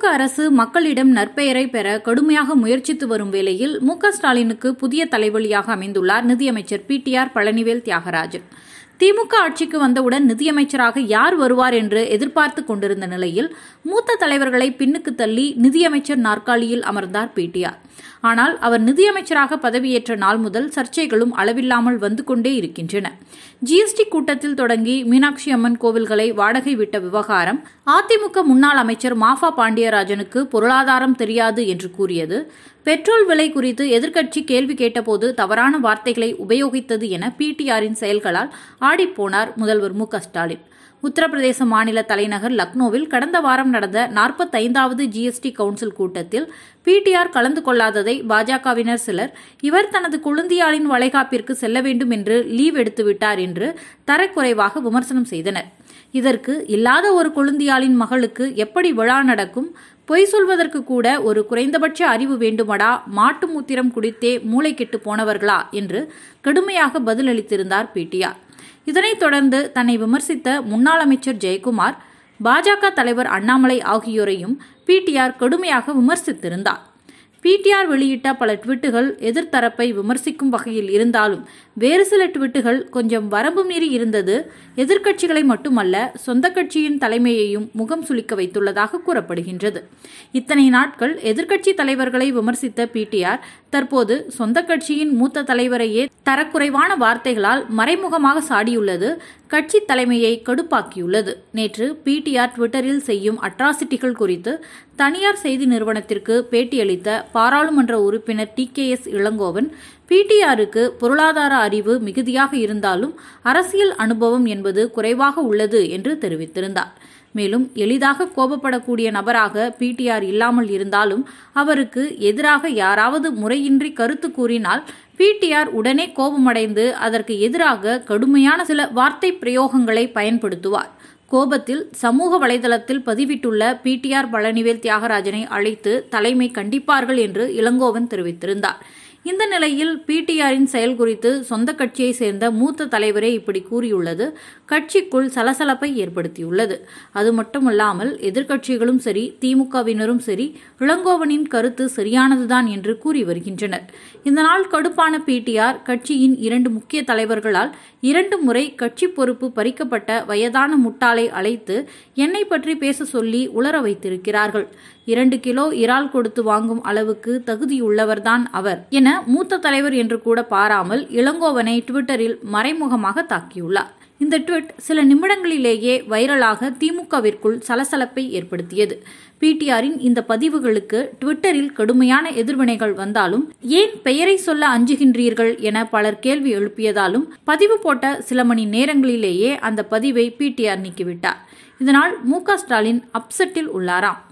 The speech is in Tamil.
திமுக அரசு மக்களிடம் நற்பெயரை பெற கடுமையாக முயற்சித்து வரும் வேளையில் மு ஸ்டாலினுக்கு புதிய தலைவலியாக அமைந்துள்ளார் நிதியமைச்சர் P T R Palanivel Thiagarajan DMK ஆட்சிக்கு வந்தவுடன் நிதியமைச்சராக யார் வருவார் என்று எதிர்பார்த்து கொண்டிருந்த நிலையில் மூத்த தலைவர்களை பின்னுக்கு தள்ளி நிதியமைச்சர் நாற்காலியில் அமர்ந்தார் பிடிஆர் ஆனால் அவர் நிதியமைச்சராக பதவியேற்ற நாள் முதல் சர்ச்சைகளும் அளவில்லாமல் வந்து கொண்டே இருக்கின்றன ஜிஎஸ்டி கூட்டத்தில் தொடங்கி மீனாட்சி அம்மன் கோவில்களை வாடகை விட்ட விவகாரம் அதிமுக முன்னாள் அமைச்சர் மாஃபா பாண்டியராஜனுக்கு பொருளாதாரம் தெரியாது என்று கூறியது பெட்ரோல் விலை குறித்து எதிர்க்கட்சி கேள்வி கேட்டபோது தவறான வார்த்தைகளை உபயோகித்தது என பிடிஆரின் செயல்களால் ஆடிப்போனார் முதல்வர் மு ஸ்டாலின் உத்தரப்பிரதேச மாநில தலைநகர் லக்னோவில் கடந்த வாரம் நடந்த நாற்பத்தைந்தாவது ஜிஎஸ்டி கவுன்சில் கூட்டத்தில் பிடிஆர் கலந்து கொள்ளாததை பாஜகவினர் சிலர் இவர் தனது கொழுந்தியாளின் வளைகாப்பிற்கு செல்ல வேண்டும் என்று லீவ் எடுத்துவிட்டார் என்று தரக்குறைவாக விமர்சனம் செய்தனர் இதற்கு இல்லாத ஒரு குழந்தையாளின் மகளுக்கு எப்படி விழா நடக்கும் பொய் சொல்வதற்கு கூட ஒரு குறைந்தபட்ச அறிவு வேண்டுமடா மாட்டு மூத்திரம் குடித்தே மூளை கெட்டு போனவர்களா என்று கடுமையாக பதிலளித்திருந்தார் பிடிஆர் இதனைத் தொடர்ந்து தன்னை விமர்சித்த முன்னாள் அமைச்சர் ஜெயக்குமார் பாஜக தலைவர் அண்ணாமலை ஆகியோரையும் பிடிஆர் கடுமையாக விமர்சித்திருந்தார் பிடிஆர் வெளியிட்ட பல ட்விட்டுகள் எதிர்த்தரப்பை விமர்சிக்கும் வகையில் இருந்தாலும் வேறு சில ட்விட்டுகள் கொஞ்சம் வரம்பு மீறி இருந்தது எதிர்க்கட்சிகளை மட்டுமல்ல சொந்த கட்சியின் தலைமையையும் முகம் சுளிக்க வைத்துள்ளதாக கூறப்படுகின்றது இத்தனை நாட்கள் எதிர்க்கட்சி தலைவர்களை விமர்சித்த பிடிஆர் தற்போது சொந்த கட்சியின் மூத்த தலைவரையே தரக்குறைவான வார்த்தைகளால் மறைமுகமாக சாடியுள்ளது கட்சி தலைமையை கடுப்பாக்கியுள்ளது நேற்று பிடிஆர் ட்விட்டரில் செய்யும் அட்ராசிட்டிகள் குறித்து தனியார் செய்தி நிறுவனத்திற்கு பேட்டியளித்த பாராளுமன்ற உறுப்பினர் டி கே எஸ் இளங்கோவன் பிடிஆருக்கு பொருளாதார அறிவு மிகுதியாக இருந்தாலும் அரசியல் அனுபவம் என்பது குறைவாக உள்ளது என்று தெரிவித்திருந்தார் மேலும் எளிதாக கோபப்படக்கூடிய நபராக பிடிஆர் இல்லாமல் இருந்தாலும் அவருக்கு எதிராக யாராவது முறையின்றி கருத்து கூறினால் பிடிஆர் உடனே கோபமடைந்து அதற்கு எதிராக கடுமையான சில வார்த்தை பிரயோகங்களை பயன்படுத்துவார் கோபத்தில் சமூக வலைதளத்தில் பதிவிட்டுள்ள பிடிஆர் பழனிவேல் தியாகராஜனை அழைத்து தலைமை கண்டிப்பார்கள் என்று இளங்கோவன் தெரிவித்திருந்தார் இந்த நிலையில் பிடிஆரின் செயல் குறித்து சொந்த கட்சியை சேர்ந்த மூத்த தலைவரே இப்படி கூறியுள்ளது கட்சிக்குள் சலசலப்பை ஏற்படுத்தியுள்ளது அது மட்டுமல்லாமல் எதிர்க்கட்சிகளும் சரி திமுகவினரும் சரி இளங்கோவனின் கருத்து சரியானதுதான் என்று கூறி வருகின்றனர் இந்த நாள் கடுப்பான பிடிஆர் கட்சியின் இரண்டு முக்கிய தலைவர்களால் இரண்டு முறை கட்சி பொறுப்பு பறிக்கப்பட்ட வயதான முட்டாளை அழைத்து என்னை பற்றி பேச சொல்லி உளர வைத்திருக்கிறார்கள் இரண்டு கிலோ இறால் கொடுத்து வாங்கும் அளவுக்கு தகுதியுள்ளவர்தான் அவர் என என மூத்த தலைவர் என்று கூட பாராமல் இளங்கோவனை ட்விட்டரில் மறைமுகமாக தாக்கியுள்ளார் இந்த ட்விட் சில நிமிடங்களிலேயே வைரலாக திமுகவிற்குள் சலசலப்பை ஏற்படுத்தியது பிடிஆரின் இந்த பதிவுகளுக்கு ட்விட்டரில் கடுமையான எதிர்வினைகள் வந்தாலும் ஏன் பெயரை சொல்ல அஞ்சுகின்றீர்கள் என பலர் கேள்வி எழுப்பியதாலும் பதிவு போட்ட சில மணி நேரங்களிலேயே அந்த பதிவை பிடிஆர் நீக்கிவிட்டார் இதனால் மு ஸ்டாலின் அப்செட்டில் உள்ளாராம்